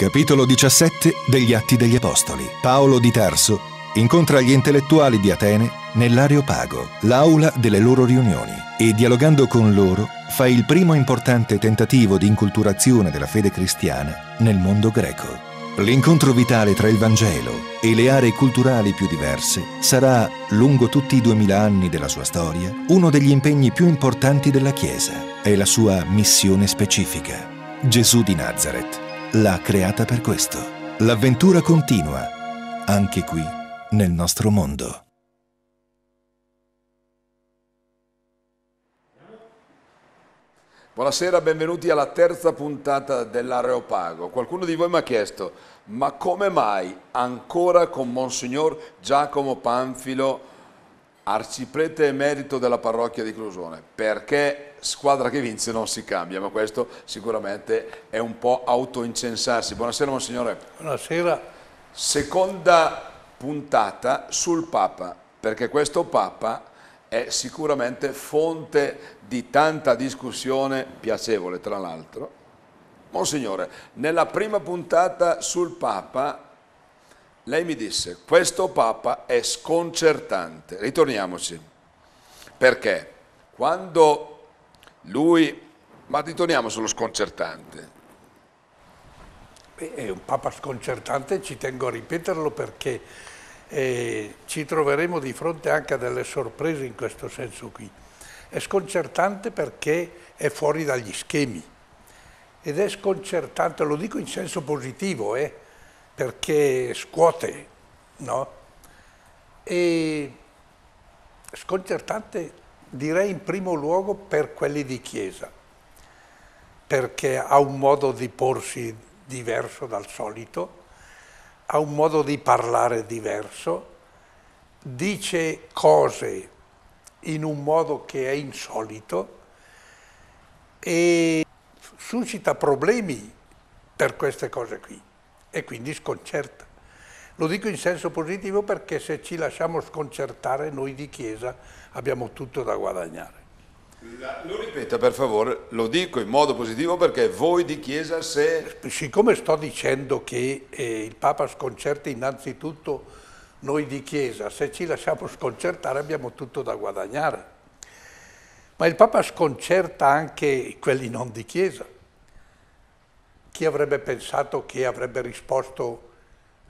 Capitolo 17 degli Atti degli Apostoli. Paolo di Tarso incontra gli intellettuali di Atene nell'Areopago, l'aula delle loro riunioni, e dialogando con loro fa il primo importante tentativo di inculturazione della fede cristiana nel mondo greco. L'incontro vitale tra il Vangelo e le aree culturali più diverse sarà, lungo tutti i duemila anni della sua storia, uno degli impegni più importanti della Chiesa e la sua missione specifica. Gesù di Nazareth l'ha creata per questo. L'avventura continua, anche qui, nel nostro mondo. Buonasera, benvenuti alla terza puntata dell'Areopago. Qualcuno di voi mi ha chiesto, ma come mai ancora con Monsignor Giacomo Panfilo arciprete emerito della parrocchia di Clusone, perché squadra che vince non si cambia, ma questo sicuramente è un po' autoincensarsi. Buonasera Monsignore. Buonasera. Seconda puntata sul Papa, perché questo Papa è sicuramente fonte di tanta discussione piacevole, tra l'altro. Monsignore, nella prima puntata sul Papa lei mi disse, questo Papa è sconcertante. Ritorniamoci. Perché? Quando lui... Ma ritorniamo sullo sconcertante. Beh, è un Papa sconcertante, ci tengo a ripeterlo perché eh, ci troveremo di fronte anche a delle sorprese in questo senso qui. È sconcertante perché è fuori dagli schemi ed è sconcertante, lo dico in senso positivo, eh, perché scuote, no? E sconcertante direi in primo luogo per quelli di chiesa, perché ha un modo di porsi diverso dal solito, ha un modo di parlare diverso, dice cose in un modo che è insolito e suscita problemi per queste cose qui e quindi sconcerta. Lo dico in senso positivo perché se ci lasciamo sconcertare noi di Chiesa abbiamo tutto da guadagnare. La, lo ripeta per favore, lo dico in modo positivo perché voi di Chiesa se... Siccome sto dicendo che eh, il Papa sconcerta innanzitutto noi di Chiesa, se ci lasciamo sconcertare abbiamo tutto da guadagnare. Ma il Papa sconcerta anche quelli non di Chiesa. Chi avrebbe pensato che avrebbe risposto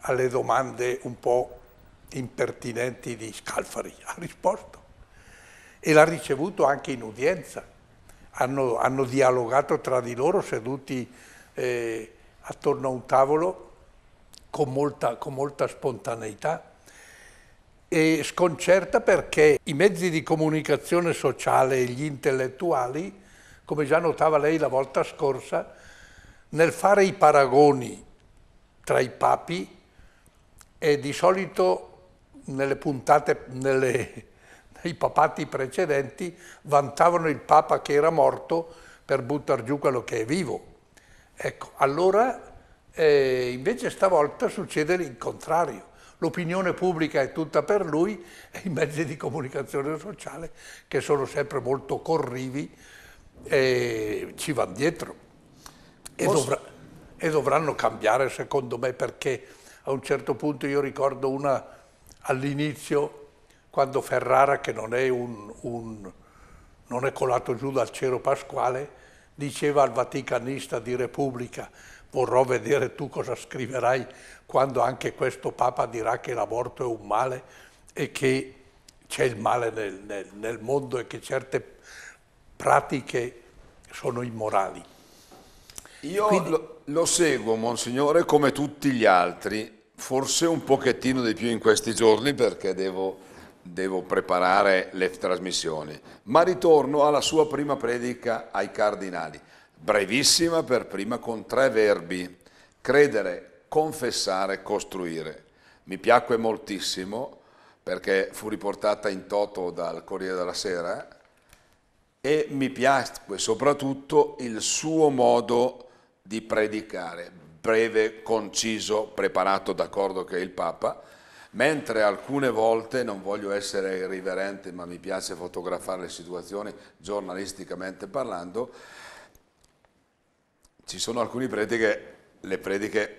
alle domande un po' impertinenti di Scalfari? Ha risposto e l'ha ricevuto anche in udienza. Hanno, hanno dialogato tra di loro seduti eh, attorno a un tavolo con molta, con molta spontaneità e sconcerta perché i mezzi di comunicazione sociale e gli intellettuali, come già notava lei la volta scorsa, nel fare i paragoni tra i papi e di solito nelle puntate, nelle, nei papati precedenti, vantavano il papa che era morto per buttare giù quello che è vivo. Ecco, allora eh, invece stavolta succede il contrario. L'opinione pubblica è tutta per lui e i mezzi di comunicazione sociale, che sono sempre molto corrivi, eh, ci vanno dietro e, dovr e dovranno cambiare secondo me perché a un certo punto io ricordo una all'inizio quando Ferrara, che non è, un, un, non è colato giù dal cielo pasquale, diceva al vaticanista di Repubblica vorrò vedere tu cosa scriverai quando anche questo Papa dirà che l'aborto è un male e che c'è il male nel, nel, nel mondo e che certe pratiche sono immorali. Io Quindi... lo, lo seguo, Monsignore, come tutti gli altri, forse un pochettino di più in questi giorni perché devo devo preparare le trasmissioni, ma ritorno alla sua prima predica ai cardinali, brevissima per prima con tre verbi, credere, confessare, costruire. Mi piacque moltissimo perché fu riportata in toto dal Corriere della Sera e mi piacque soprattutto il suo modo di predicare, breve, conciso, preparato d'accordo che è il Papa, mentre alcune volte, non voglio essere irriverente ma mi piace fotografare le situazioni giornalisticamente parlando, ci sono alcuni preti che le prediche,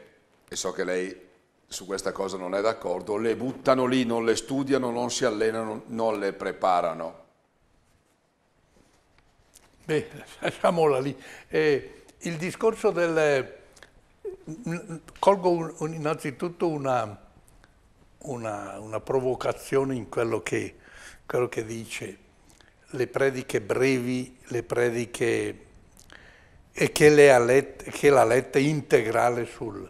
e so che lei su questa cosa non è d'accordo, le buttano lì, non le studiano, non si allenano, non le preparano. Beh, lasciamola lì. Eh, il discorso del... Mm, mm, colgo un, innanzitutto una, una, una, provocazione in quello che, quello che dice le prediche brevi, le prediche e che, le ha letta integrale sul...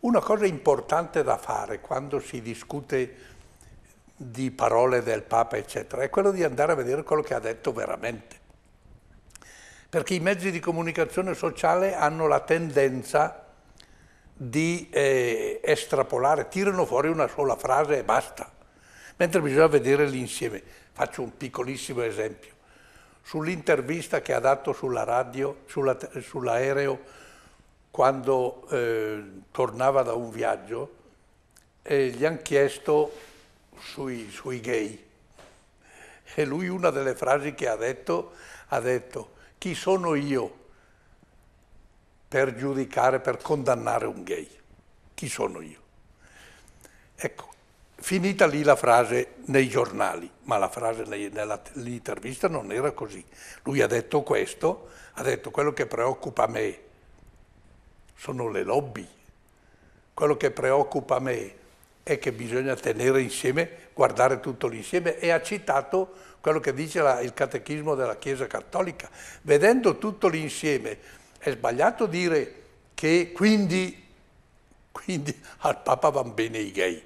Una cosa importante da fare quando si discute di parole del Papa, eccetera, è quello di andare a vedere quello che ha detto veramente perché i mezzi di comunicazione sociale hanno la tendenza di eh, estrapolare, tirano fuori una sola frase e basta, mentre bisogna vedere l'insieme. Faccio un piccolissimo esempio. Sull'intervista che ha dato sulla radio, sulla, sull'aereo, quando eh, tornava da un viaggio, eh, gli hanno chiesto sui, sui gay. E lui una delle frasi che ha detto, ha detto chi sono io per giudicare, per condannare un gay? Chi sono io? Ecco, finita lì la frase nei giornali, ma la frase nell'intervista non era così. Lui ha detto questo, ha detto quello che preoccupa me sono le lobby, quello che preoccupa me è che bisogna tenere insieme, guardare tutto l'insieme e ha citato quello che dice la, il catechismo della Chiesa Cattolica. Vedendo tutto l'insieme, è sbagliato dire che quindi, quindi al Papa vanno bene i gay.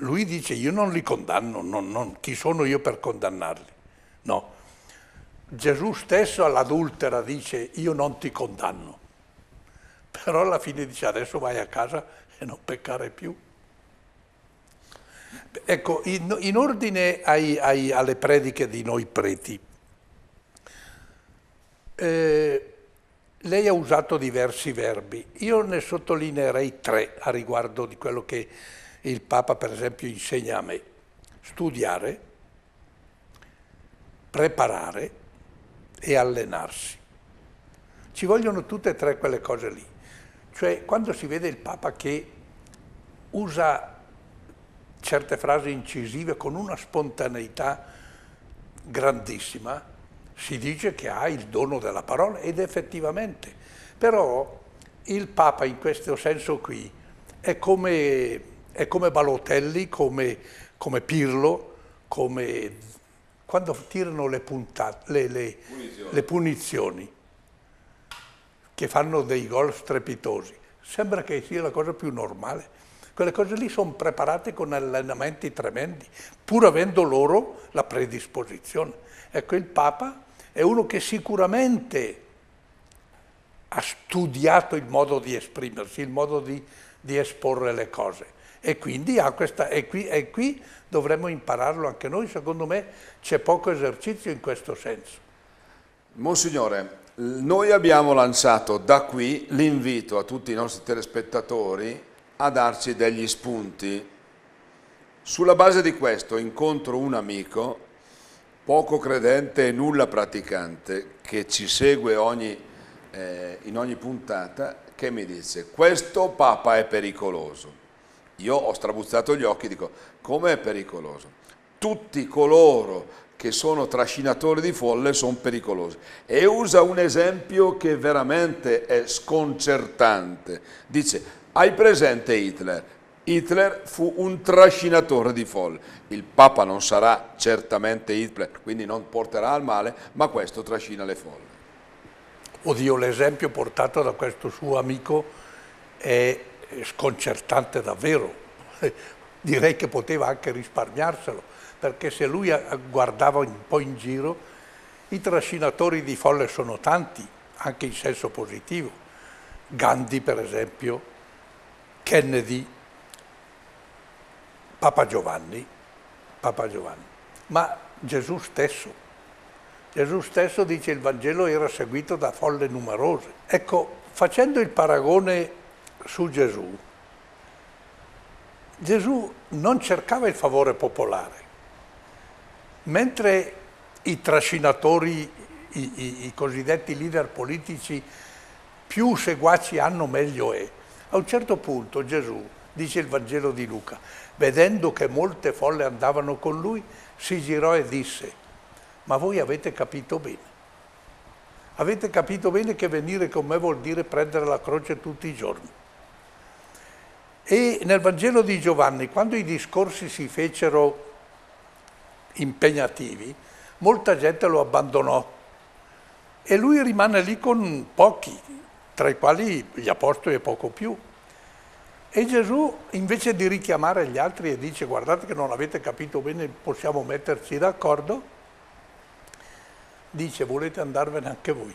Lui dice io non li condanno, non, non, chi sono io per condannarli? No. Gesù stesso all'adultera dice io non ti condanno, però alla fine dice adesso vai a casa e non peccare più. Ecco, in, in ordine ai, ai, alle prediche di noi preti, eh, lei ha usato diversi verbi, io ne sottolineerei tre a riguardo di quello che il Papa per esempio insegna a me. Studiare, preparare e allenarsi. Ci vogliono tutte e tre quelle cose lì. Cioè quando si vede il Papa che usa certe frasi incisive con una spontaneità grandissima, si dice che ha il dono della parola ed effettivamente. Però il Papa in questo senso qui è come, è come Balotelli, come, come Pirlo, come quando tirano le, puntate, le, le, punizioni. le punizioni, che fanno dei gol strepitosi. Sembra che sia la cosa più normale. Quelle cose lì sono preparate con allenamenti tremendi, pur avendo loro la predisposizione. Ecco, il Papa è uno che sicuramente ha studiato il modo di esprimersi, il modo di, di esporre le cose. E quindi ha questa, e qui, e qui dovremmo impararlo anche noi, secondo me c'è poco esercizio in questo senso. Monsignore, noi abbiamo lanciato da qui l'invito a tutti i nostri telespettatori a darci degli spunti. Sulla base di questo incontro un amico, poco credente e nulla praticante, che ci segue ogni, eh, in ogni puntata, che mi dice questo Papa è pericoloso. Io ho strabuzzato gli occhi e dico come è pericoloso? Tutti coloro che sono trascinatori di folle sono pericolosi. E usa un esempio che veramente è sconcertante. Dice, hai presente Hitler? Hitler fu un trascinatore di folle. Il Papa non sarà certamente Hitler, quindi non porterà al male, ma questo trascina le folle. Oddio, l'esempio portato da questo suo amico è sconcertante davvero. Direi che poteva anche risparmiarselo, perché se lui guardava un po' in giro, i trascinatori di folle sono tanti, anche in senso positivo. Gandhi, per esempio, Kennedy, Papa Giovanni, Papa Giovanni, ma Gesù stesso. Gesù stesso dice il Vangelo era seguito da folle numerose. Ecco, facendo il paragone su Gesù, Gesù non cercava il favore popolare, mentre i trascinatori, i, i, i cosiddetti leader politici, più seguaci hanno meglio è a un certo punto Gesù, dice il Vangelo di Luca, vedendo che molte folle andavano con lui, si girò e disse, ma voi avete capito bene. Avete capito bene che venire con me vuol dire prendere la croce tutti i giorni. E nel Vangelo di Giovanni, quando i discorsi si fecero impegnativi, molta gente lo abbandonò e lui rimane lì con pochi, tra i quali gli apostoli e poco più. E Gesù invece di richiamare gli altri e dice guardate che non avete capito bene, possiamo metterci d'accordo, dice volete andarvene anche voi.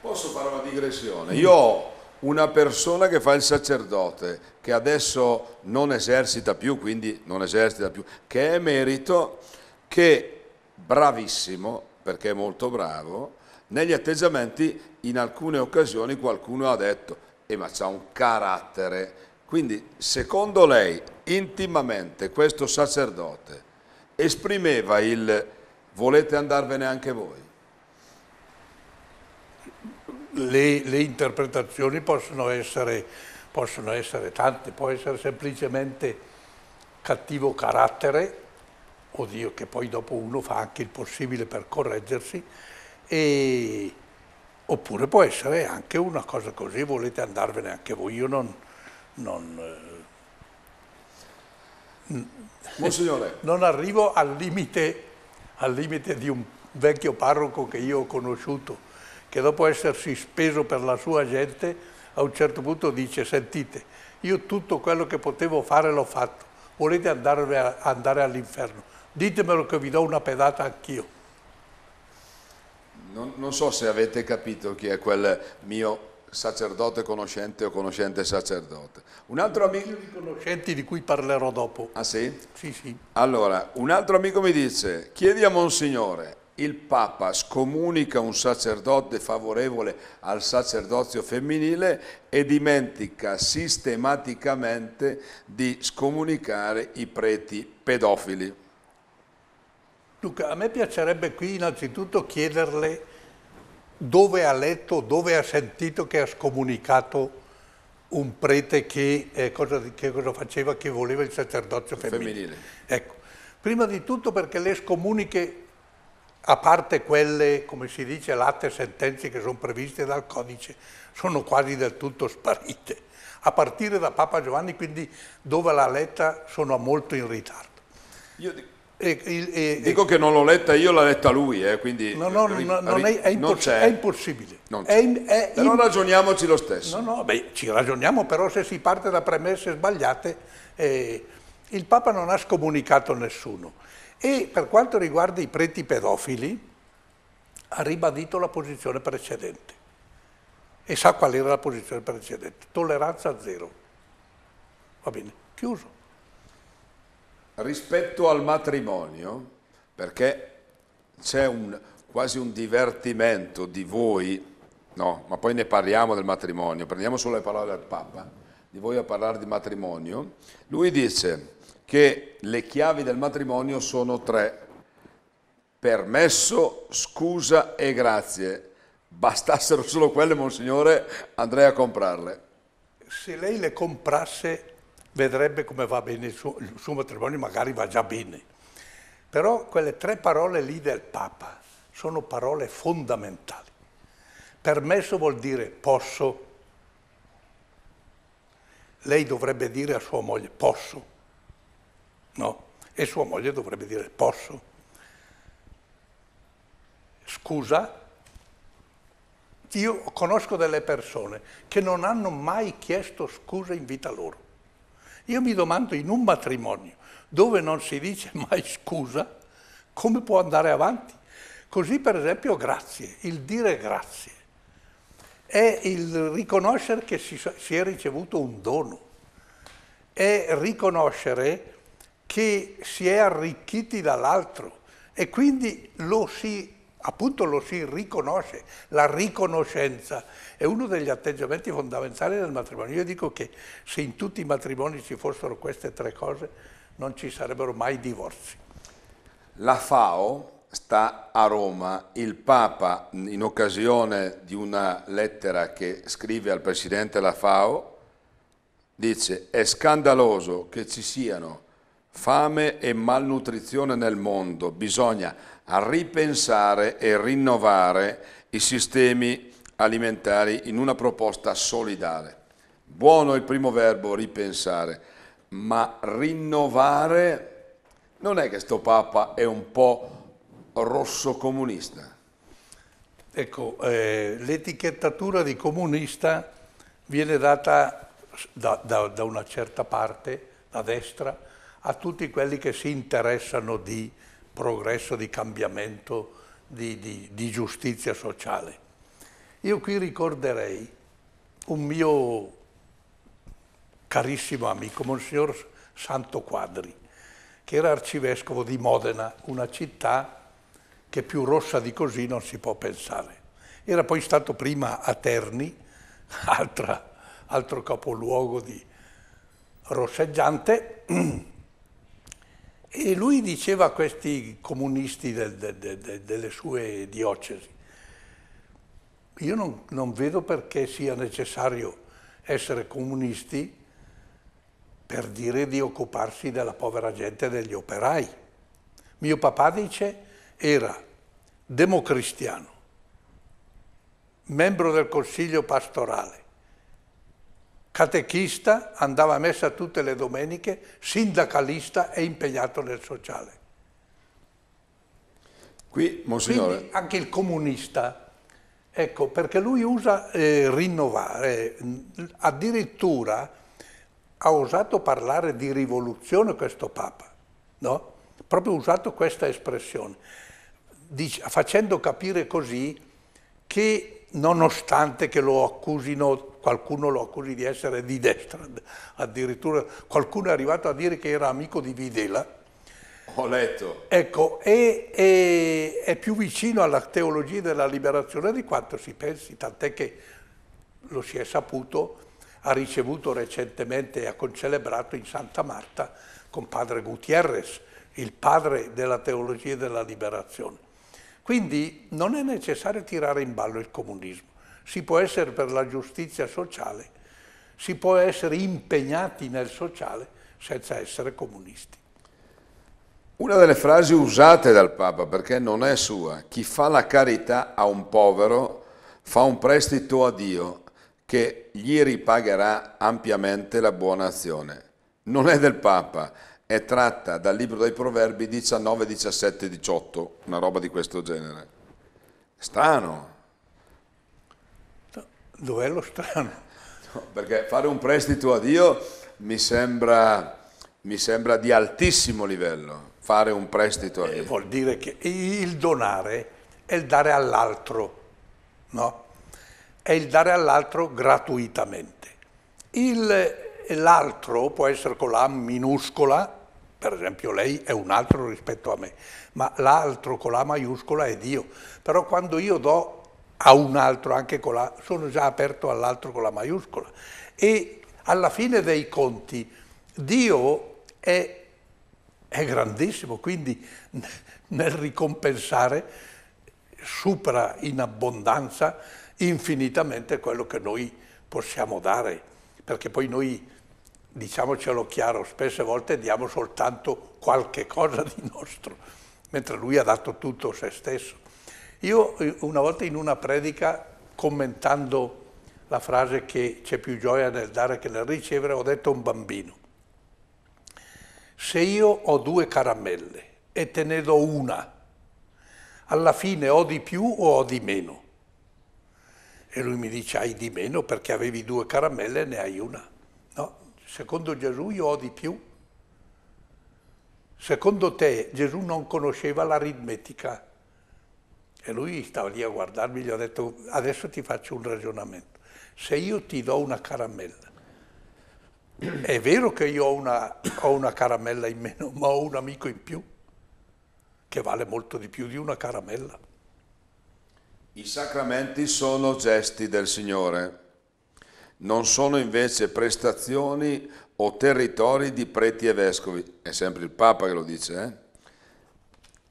Posso fare una digressione? Io ho una persona che fa il sacerdote, che adesso non esercita più, quindi non esercita più, che è merito, che bravissimo, perché è molto bravo, negli atteggiamenti in alcune occasioni qualcuno ha detto eh, ma c'ha un carattere. Quindi secondo lei intimamente questo sacerdote esprimeva il volete andarvene anche voi? Le, le interpretazioni possono essere, possono essere tante, può essere semplicemente cattivo carattere, oddio che poi dopo uno fa anche il possibile per correggersi, e, oppure può essere anche una cosa così, volete andarvene anche voi, io non... non eh, Monsignore. Non arrivo al limite, al limite di un vecchio parroco che io ho conosciuto, che dopo essersi speso per la sua gente, a un certo punto dice, sentite, io tutto quello che potevo fare l'ho fatto, volete andare, andare all'inferno, ditemelo che vi do una pedata anch'io. Non, non, so se avete capito chi è quel mio sacerdote conoscente o conoscente sacerdote. Un altro amico... di conoscenti di cui parlerò dopo. Ah sì? Sì, sì. Allora, un altro amico mi dice, chiedi a Monsignore, il Papa scomunica un sacerdote favorevole al sacerdozio femminile e dimentica sistematicamente di scomunicare i preti pedofili. Luca, a me piacerebbe qui innanzitutto chiederle dove ha letto, dove ha sentito che ha scomunicato un prete che, eh, cosa, che cosa, faceva, che voleva il sacerdozio femminile. femminile. Ecco. Prima di tutto perché le scomuniche, a parte quelle, come si dice, latte sentenze che sono previste dal codice, sono quasi del tutto sparite. A partire da Papa Giovanni, quindi dove l'ha letta sono molto in ritardo. Io dico e, e, Dico che non l'ho letta io, l'ha letta lui, eh, quindi no, no, ri, non è, è, non è, impossibile. Non è, è però imp ragioniamoci lo stesso. No, no, beh, ci ragioniamo, però se si parte da premesse sbagliate, eh, il Papa non ha scomunicato nessuno. E per quanto riguarda i preti pedofili, ha ribadito la posizione precedente. E sa qual era la posizione precedente? Tolleranza zero. Va bene, chiuso rispetto al matrimonio, perché c'è un, quasi un divertimento di voi, no, ma poi ne parliamo del matrimonio, prendiamo solo le parole del Papa, di voi a parlare di matrimonio, lui dice che le chiavi del matrimonio sono tre, permesso, scusa e grazie. Bastassero solo quelle, Monsignore, andrei a comprarle. Se lei le comprasse vedrebbe come va bene il suo, il suo matrimonio, magari va già bene. Però quelle tre parole lì del Papa sono parole fondamentali. Permesso vuol dire posso. Lei dovrebbe dire a sua moglie posso. No? E sua moglie dovrebbe dire posso. Scusa, io conosco delle persone che non hanno mai chiesto scusa in vita loro. Io mi domando in un matrimonio dove non si dice mai scusa, come può andare avanti? Così per esempio grazie, il dire grazie è il riconoscere che si, si è ricevuto un dono, è riconoscere che si è arricchiti dall'altro e quindi lo si appunto lo si riconosce, la riconoscenza è uno degli atteggiamenti fondamentali del matrimonio. Io dico che se in tutti i matrimoni ci fossero queste tre cose non ci sarebbero mai divorzi. La FAO sta a Roma, il Papa in occasione di una lettera che scrive al Presidente della FAO dice è scandaloso che ci siano fame e malnutrizione nel mondo, bisogna a ripensare e rinnovare i sistemi alimentari in una proposta solidale. Buono il primo verbo, ripensare, ma rinnovare non è che sto Papa è un po' rosso comunista. Ecco, eh, l'etichettatura di comunista viene data da, da, da, una certa parte, da destra, a tutti quelli che si interessano di progresso, di cambiamento, di, di, di giustizia sociale. Io qui ricorderei un mio carissimo amico, Monsignor Santo Quadri, che era arcivescovo di Modena, una città che più rossa di così non si può pensare. Era poi stato prima a Terni, altra, altro capoluogo di rosseggiante, E lui diceva a questi comunisti del, de, de, delle sue diocesi, io non, non vedo perché sia necessario essere comunisti per dire di occuparsi della povera gente degli operai. Mio papà, dice, era democristiano, membro del consiglio pastorale, catechista, andava a messa tutte le domeniche, sindacalista e impegnato nel sociale. Qui, Monsignore... Quindi anche il comunista, ecco, perché lui usa eh, rinnovare, addirittura ha osato parlare di rivoluzione questo Papa, no? Proprio usato questa espressione, dic- facendo capire così che nonostante che lo accusino, qualcuno lo accusi di essere di destra, addirittura qualcuno è arrivato a dire che era amico di Videla. Ho letto. Ecco, e, e, è più vicino alla teologia della liberazione di quanto si pensi, tant'è che lo si è saputo, ha ricevuto recentemente e ha concelebrato in Santa Marta con padre Gutierrez, il padre della teologia della liberazione. Quindi non è necessario tirare in ballo il comunismo, si può essere per la giustizia sociale, si può essere impegnati nel sociale senza essere comunisti. Una delle frasi usate dal Papa, perché non è sua, chi fa la carità a un povero fa un prestito a Dio che gli ripagherà ampiamente la buona azione. Non è del Papa, è tratta dal libro dei proverbi 19, 17, 18, una roba di questo genere. Strano. Dov'è lo strano? perché fare un prestito a Dio mi sembra, mi sembra di altissimo livello, fare un prestito a eh, Dio. vuol dire che il donare è il dare all'altro, no? È il dare all'altro gratuitamente. l'altro può essere con la minuscola, per esempio lei è un altro rispetto a me, ma l'altro con la maiuscola è Dio. Però quando io do a un altro anche con la, sono già aperto all'altro con la maiuscola. E alla fine dei conti Dio è, è grandissimo, quindi nel ricompensare supera in abbondanza infinitamente quello che noi possiamo dare, perché poi noi diciamocelo chiaro, spesse volte diamo soltanto qualche cosa di nostro, mentre lui ha dato tutto se stesso. Io una volta in una predica, commentando la frase che c'è più gioia nel dare che nel ricevere, ho detto a un bambino, se io ho due caramelle e te ne do una, alla fine ho di più o ho di meno? E lui mi dice, hai di meno perché avevi due caramelle e ne hai una secondo Gesù io ho di più. Secondo te Gesù non conosceva l'aritmetica? E lui stava lì a guardarmi, e gli ho detto adesso ti faccio un ragionamento. Se io ti do una caramella, è vero che io ho una, ho una caramella in meno, ma ho un amico in più, che vale molto di più di una caramella. I sacramenti sono gesti del Signore non sono invece prestazioni o territori di preti e vescovi, è sempre il Papa che lo dice, eh?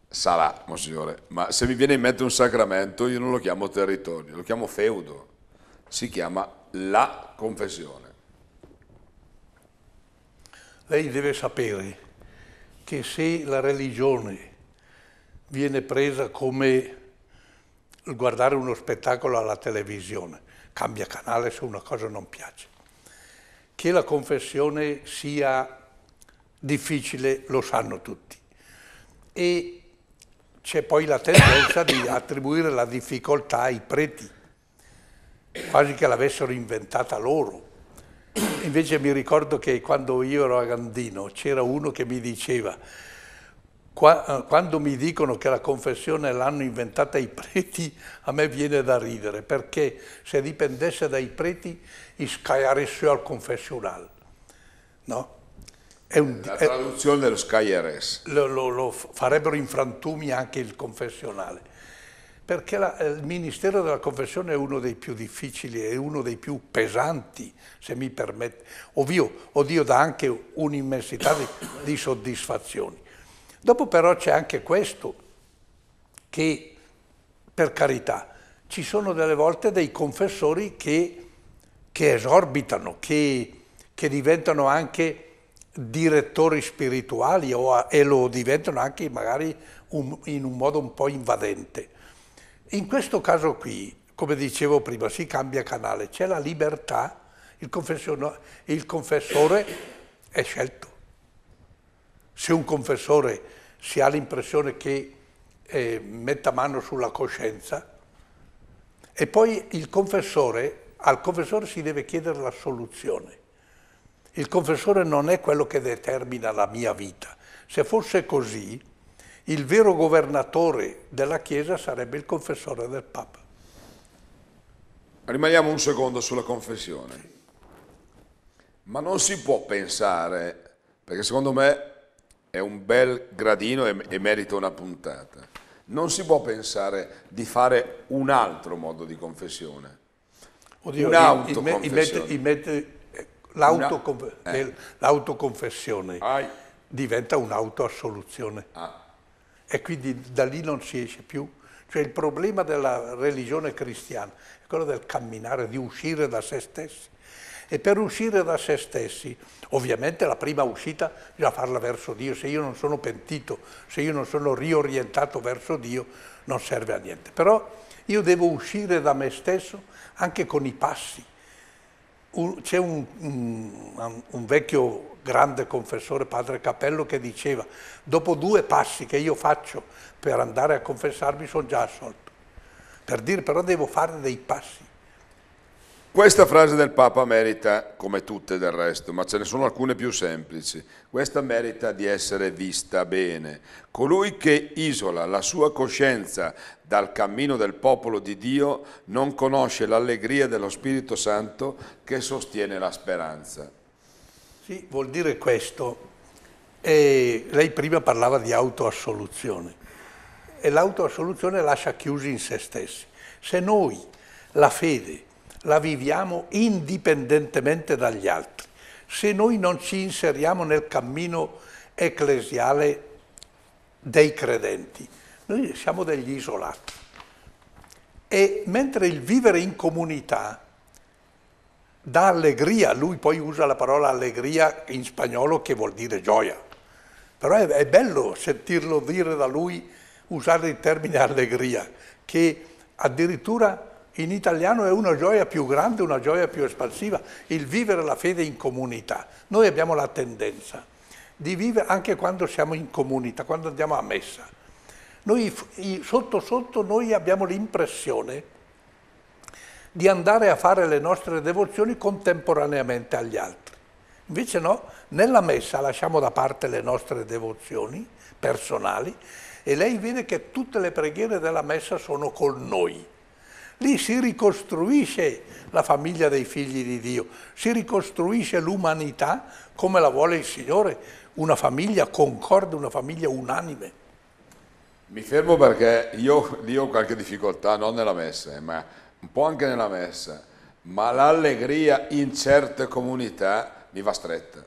sarà, Monsignore, ma se mi viene in mente un sacramento io non lo chiamo territorio, lo chiamo feudo, si chiama la confessione. Lei deve sapere che se la religione viene presa come il guardare uno spettacolo alla televisione, cambia canale se una cosa non piace. Che la confessione sia difficile lo sanno tutti. E c'è poi la tendenza di attribuire la difficoltà ai preti, quasi che l'avessero inventata loro. Invece mi ricordo che quando io ero a Gandino c'era uno che mi diceva Qua, eh, quando mi dicono che la confessione l'hanno inventata i preti, a me viene da ridere, perché se dipendesse dai preti, iscaiaresse al confessional. No? Un, la traduzione è, dello Skyres. Lo, lo, lo, farebbero in frantumi anche il confessionale, perché la, eh, il ministero della confessione è uno dei più difficili, è uno dei più pesanti, se mi permette. Ovvio, oddio, dà anche un'immensità di, di soddisfazioni. Dopo però c'è anche questo, che per carità ci sono delle volte dei confessori che, che esorbitano, che, che, diventano anche direttori spirituali o, e lo diventano anche magari un, in un modo un po' invadente. In questo caso qui, come dicevo prima, si cambia canale, c'è la libertà, il, il confessore è scelto se un confessore si ha l'impressione che eh, metta mano sulla coscienza, e poi il confessore, al confessore si deve chiedere la soluzione. Il confessore non è quello che determina la mia vita. Se fosse così, il vero governatore della Chiesa sarebbe il confessore del Papa. Rimaniamo un secondo sulla confessione. Ma non si può pensare, perché secondo me è un bel gradino e, e merita una puntata. Non si può pensare di fare un altro modo di confessione. Oddio, Un'autoconfessione. Eh, eh. l'autoconfessione diventa un'autoassoluzione. Ah. E quindi da lì non si esce più. Cioè il problema della religione cristiana è quello del camminare, di uscire da se stessi e per uscire da se stessi. Ovviamente la prima uscita bisogna farla verso Dio, se io non sono pentito, se io non sono riorientato verso Dio, non serve a niente. Però io devo uscire da me stesso anche con i passi. C'è un, un, un vecchio grande confessore, padre Capello, che diceva dopo due passi che io faccio per andare a confessarmi sono già assolto. Per dire però devo fare dei passi. Questa frase del Papa merita, come tutte del resto, ma ce ne sono alcune più semplici, questa merita di essere vista bene. Colui che isola la sua coscienza dal cammino del popolo di Dio non conosce l'allegria dello Spirito Santo che sostiene la speranza. Sì, vuol dire questo. E lei prima parlava di autoassoluzione e l'autoassoluzione lascia chiusi in se stessi. Se noi la fede la viviamo indipendentemente dagli altri. Se noi non ci inseriamo nel cammino ecclesiale dei credenti, noi siamo degli isolati. E mentre il vivere in comunità dà allegria, lui poi usa la parola allegria in spagnolo che vuol dire gioia, però è, è bello sentirlo dire da lui, usare il termine allegria, che addirittura in italiano è una gioia più grande, una gioia più espansiva, il vivere la fede in comunità. Noi abbiamo la tendenza di vivere anche quando siamo in comunità, quando andiamo a messa. Noi sotto sotto noi abbiamo l'impressione di andare a fare le nostre devozioni contemporaneamente agli altri. Invece no, nella messa lasciamo da parte le nostre devozioni personali e lei vede che tutte le preghiere della messa sono con noi Lì si ricostruisce la famiglia dei figli di Dio, si ricostruisce l'umanità come la vuole il Signore, una famiglia concorde, una famiglia unanime. Mi fermo perché io lì ho qualche difficoltà, non nella messa, eh, ma un po' anche nella messa, ma l'allegria in certe comunità mi va stretta.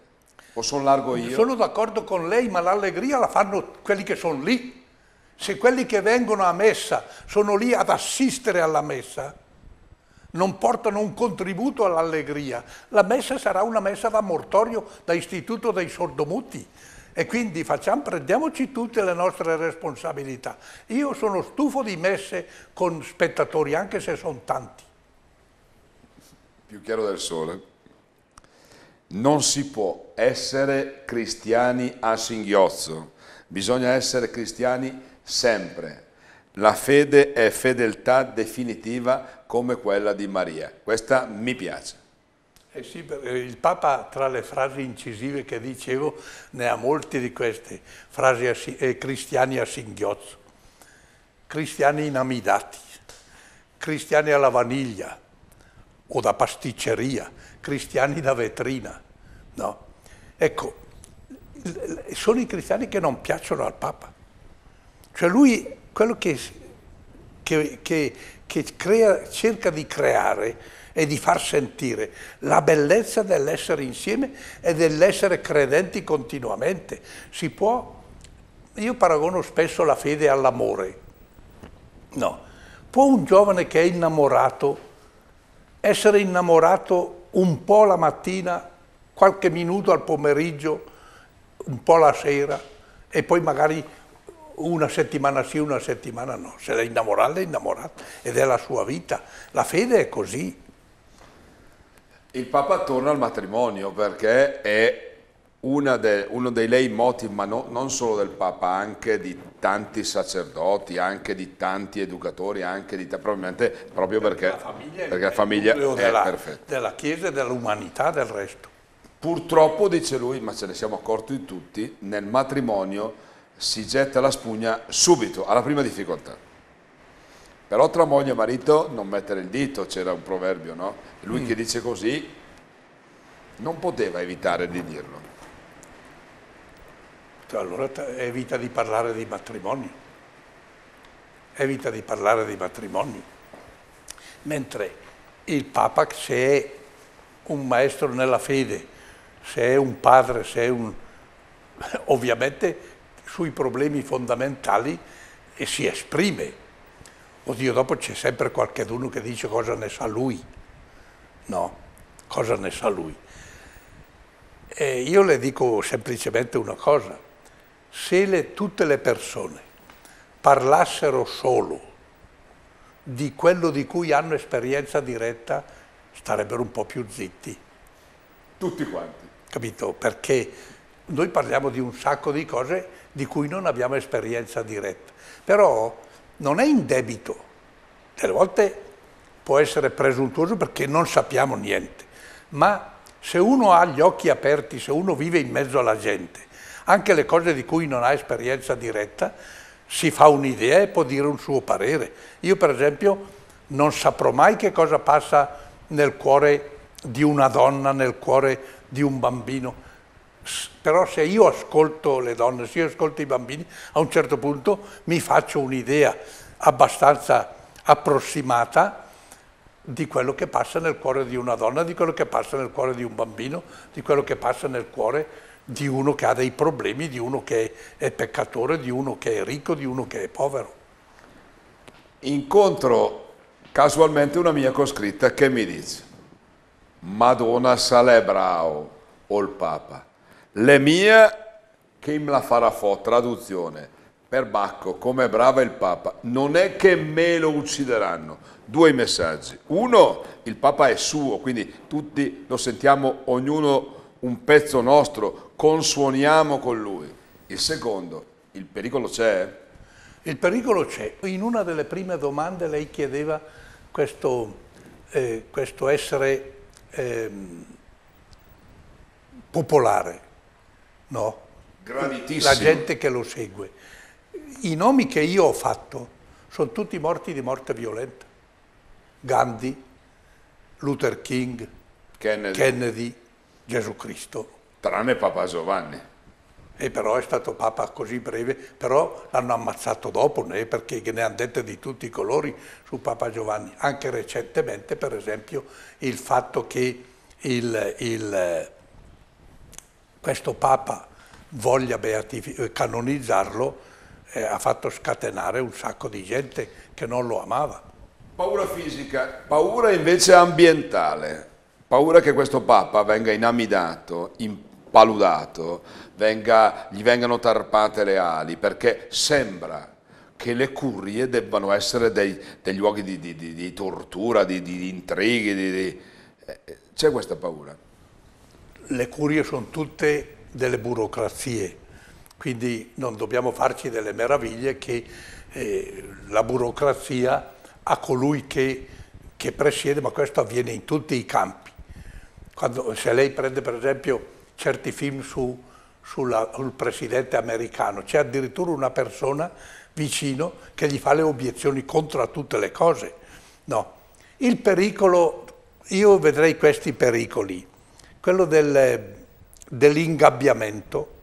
O sono largo io? Sono d'accordo con lei, ma l'allegria la fanno quelli che sono lì. Se quelli che vengono a messa sono lì ad assistere alla messa, non portano un contributo all'allegria, la messa sarà una messa da mortorio, da istituto dei sordomuti. E quindi facciamo, prendiamoci tutte le nostre responsabilità. Io sono stufo di messe con spettatori, anche se sono tanti. Più chiaro del sole. Non si può essere cristiani a singhiozzo, bisogna essere cristiani a sempre. La fede è fedeltà definitiva come quella di Maria. Questa mi piace. Eh sì, eh, il Papa tra le frasi incisive che dicevo ne ha molte di queste, frasi a, eh, cristiani a singhiozzo, cristiani inamidati, cristiani alla vaniglia o da pasticceria, cristiani da vetrina. No? Ecco, sono i cristiani che non piacciono al Papa. Cioè lui, quello che, che, che, che crea, cerca di creare e di far sentire la bellezza dell'essere insieme e dell'essere credenti continuamente. Si può... Io paragono spesso la fede all'amore. No. Può un giovane che è innamorato essere innamorato un po' la mattina, qualche minuto al pomeriggio, un po' la sera e poi magari una settimana sì, una settimana no, se l'è innamorata è innamorata ed è la sua vita, la fede è così. Il Papa torna al matrimonio perché è de, uno dei lei moti, ma no, non solo del Papa, anche di tanti sacerdoti, anche di tanti educatori, anche di probabilmente proprio perché la famiglia, perché la famiglia è, della, perfetta. Della Chiesa e dell'umanità del resto. Purtroppo, dice lui, ma ce ne siamo accorti tutti, nel matrimonio si getta la spugna subito, alla prima difficoltà. Però tra moglie e marito non mettere il dito, c'era un proverbio, no? Lui mm. che dice così non poteva evitare di dirlo. Cioè, allora evita di parlare di matrimoni. Evita di parlare di matrimoni. Mentre il Papa, se è un maestro nella fede, se è un padre, se è un... ovviamente sui problemi fondamentali e si esprime. Oddio, dopo c'è sempre qualcuno che dice cosa ne sa lui. No, cosa ne sa lui. E io le dico semplicemente una cosa. Se le, tutte le persone parlassero solo di quello di cui hanno esperienza diretta, starebbero un po' più zitti. Tutti quanti. Capito? Perché noi parliamo di un sacco di cose di cui non abbiamo esperienza diretta. Però non è in debito, delle volte può essere presuntuoso perché non sappiamo niente, ma se uno ha gli occhi aperti, se uno vive in mezzo alla gente, anche le cose di cui non ha esperienza diretta, si fa un'idea e può dire un suo parere. Io per esempio non saprò mai che cosa passa nel cuore di una donna, nel cuore di un bambino, però se io ascolto le donne, se io ascolto i bambini, a un certo punto mi faccio un'idea abbastanza approssimata di quello che passa nel cuore di una donna, di quello che passa nel cuore di un bambino, di quello che passa nel cuore di uno che ha dei problemi, di uno che è peccatore, di uno che è ricco, di uno che è povero. Incontro casualmente una mia coscritta che mi dice Madonna Salebrao o il Papa. Le mie, Kim la farà fo, traduzione, per Bacco, come brava il Papa, non è che me lo uccideranno. Due messaggi. Uno, il Papa è suo, quindi tutti lo sentiamo, ognuno un pezzo nostro, consuoniamo con lui. Il secondo, il pericolo c'è? Il pericolo c'è. In una delle prime domande lei chiedeva questo, eh, questo essere eh, popolare no, la gente che lo segue. I nomi che io ho fatto sono tutti morti di morte violenta. Gandhi, Luther King, Kennedy, Kennedy Gesù Cristo. Tranne Papa Giovanni. E però è stato Papa così breve, però l'hanno ammazzato dopo, né? perché ne hanno dette di tutti i colori su Papa Giovanni. Anche recentemente, per esempio, il fatto che il, il questo Papa voglia eh, canonizzarlo, eh, ha fatto scatenare un sacco di gente che non lo amava. Paura fisica, paura invece ambientale, paura che questo Papa venga inamidato, impaludato, venga, gli vengano tarpate le ali, perché sembra che le curie debbano essere dei, dei luoghi di, di, di, tortura, di, di intrighi, eh, eh, c'è questa paura le curie sono tutte delle burocrazie, quindi non dobbiamo farci delle meraviglie che eh, la burocrazia ha colui che, che, presiede, ma questo avviene in tutti i campi. Quando, se lei prende per esempio certi film su, sulla, sul presidente americano, c'è addirittura una persona vicino che gli fa le obiezioni contro a tutte le cose. No. Il pericolo, io vedrei questi pericoli quello del, dell'ingabbiamento,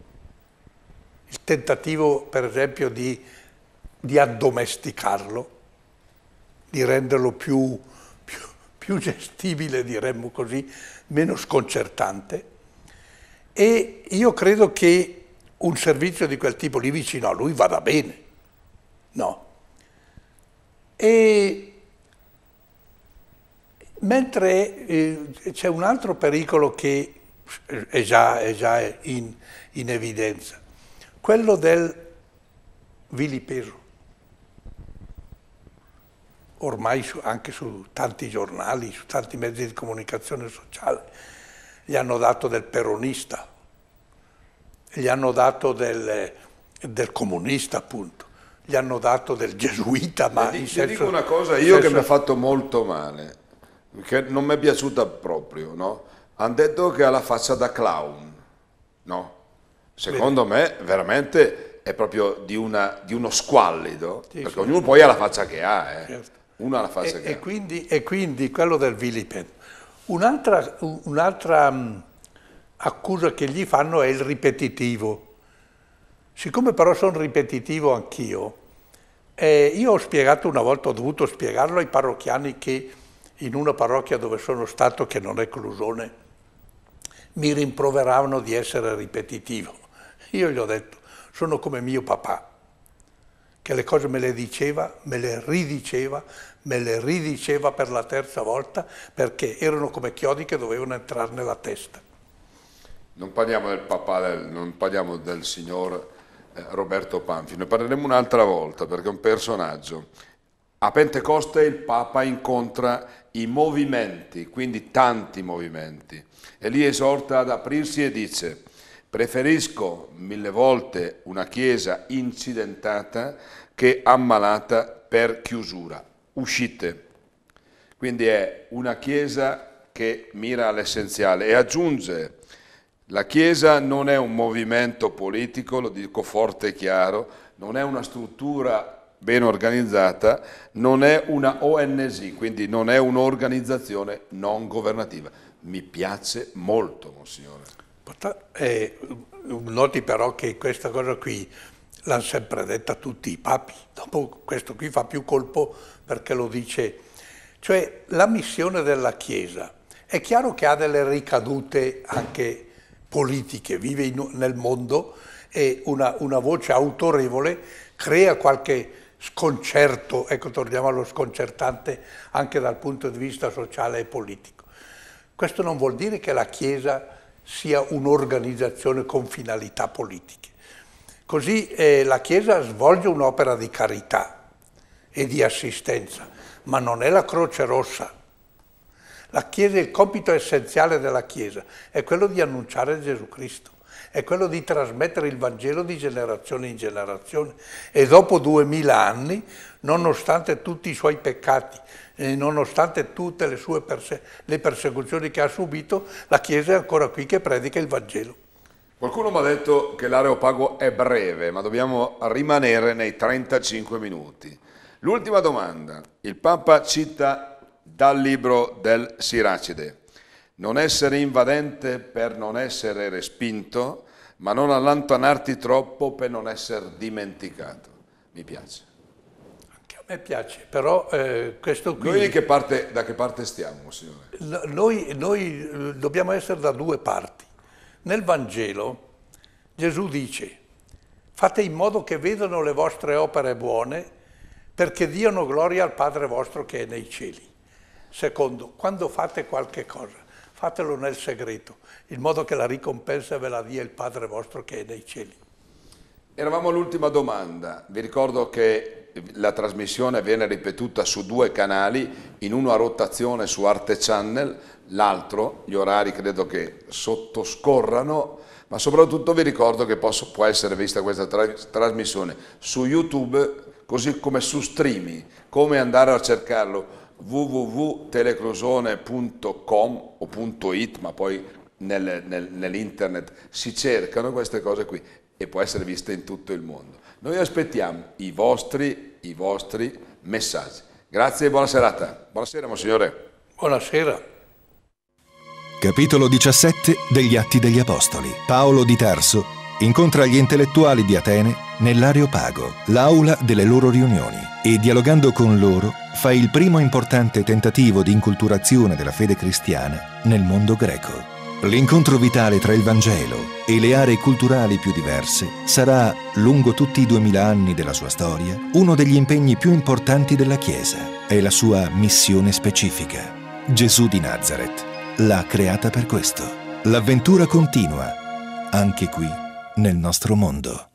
il tentativo per esempio di, di addomesticarlo, di renderlo più, più, più gestibile, diremmo così, meno sconcertante. E io credo che un servizio di quel tipo lì vicino a lui vada bene, no? E Mentre eh, c'è un altro pericolo che eh, è già, è già in, in, evidenza, quello del vilipeso. Ormai su, anche su tanti giornali, su tanti mezzi di comunicazione sociale, gli hanno dato del peronista, gli hanno dato del, del comunista appunto gli hanno dato del gesuita, ma... Ti dico una cosa io senso... che mi ha fatto molto male che non mi è piaciuta proprio, no? Hanno detto che ha la faccia da clown, no? Secondo Bene. me veramente è proprio di, una, di uno squallido, sì, perché sì, ognuno sì. poi ha la faccia che ha, eh. certo. Uno ha la faccia e, che e ha. Quindi, e quindi quello del vilipen. Un'altra, un mm, accusa che gli fanno è il ripetitivo. Siccome però sono ripetitivo anch'io, eh, io ho spiegato una volta, ho dovuto spiegarlo ai parrocchiani che in una parrocchia dove sono stato, che non è Clusone, mi rimproveravano di essere ripetitivo. Io gli ho detto, sono come mio papà, che le cose me le diceva, me le ridiceva, me le ridiceva per la terza volta, perché erano come chiodi che dovevano entrare nella testa. Non parliamo del papà, non parliamo del signor eh, Roberto Panfi, ne parleremo un'altra volta, perché è un personaggio a Pentecoste il Papa incontra i movimenti, quindi tanti movimenti, e li esorta ad aprirsi e dice preferisco mille volte una Chiesa incidentata che ammalata per chiusura. Uscite. Quindi è una Chiesa che mira all'essenziale e aggiunge, la Chiesa non è un movimento politico, lo dico forte e chiaro, non è una struttura ben organizzata, non è una ONG, quindi non è un'organizzazione non governativa. Mi piace molto, Monsignore. Eh, noti però che questa cosa qui l'hanno sempre detta tutti i papi, dopo questo qui fa più colpo perché lo dice, cioè la missione della Chiesa è chiaro che ha delle ricadute anche politiche, vive in, nel mondo e una, una voce autorevole crea qualche sconcerto, ecco torniamo allo sconcertante anche dal punto di vista sociale e politico. Questo non vuol dire che la Chiesa sia un'organizzazione con finalità politiche. Così eh, la Chiesa svolge un'opera di carità e di assistenza, ma non è la Croce Rossa. La Chiesa, il compito essenziale della Chiesa è quello di annunciare Gesù Cristo è quello di trasmettere il Vangelo di generazione in generazione. E dopo duemila anni, nonostante tutti i suoi peccati, eh, nonostante tutte le sue perse le persecuzioni che ha subito, la Chiesa è ancora qui che predica il Vangelo. Qualcuno mi ha detto che l'areopago è breve, ma dobbiamo rimanere nei 35 minuti. L'ultima domanda. Il Papa cita dal libro del Siracide. Non essere invadente per non essere respinto ma non allontanarti troppo per non essere dimenticato. Mi piace. Anche a me piace, però eh, questo qui... Noi che parte, da che parte stiamo, signore? No, noi, noi eh, dobbiamo essere da due parti. Nel Vangelo Gesù dice, fate in modo che vedano le vostre opere buone perché diano gloria al Padre vostro che è nei cieli. Secondo, quando fate qualche cosa, fatelo nel segreto in modo che la ricompensa ve la dia il Padre vostro che è nei cieli. Eravamo all'ultima domanda, vi ricordo che la trasmissione viene ripetuta su due canali, in uno a rotazione su Arte Channel, l'altro, gli orari credo che sottoscorrano, ma soprattutto vi ricordo che posso, può essere vista questa tra, trasmissione su YouTube così come su streaming, come andare a cercarlo www.telecrosone.com o .it, ma poi nel, nel, nell'internet si cercano queste cose qui e può essere vista in tutto il mondo. Noi aspettiamo i vostri, i vostri messaggi. Grazie e buona serata. Buonasera, Monsignore. Buonasera. Capitolo 17 degli Atti degli Apostoli. Paolo di Tarso incontra gli intellettuali di Atene nell'Areopago, l'aula delle loro riunioni, e dialogando con loro fa il primo importante tentativo di inculturazione della fede cristiana nel mondo greco. L'incontro vitale tra il Vangelo e le aree culturali più diverse sarà, lungo tutti i duemila anni della sua storia, uno degli impegni più importanti della Chiesa e la sua missione specifica. Gesù di Nazareth l'ha creata per questo. L'avventura continua, anche qui, nel nostro mondo.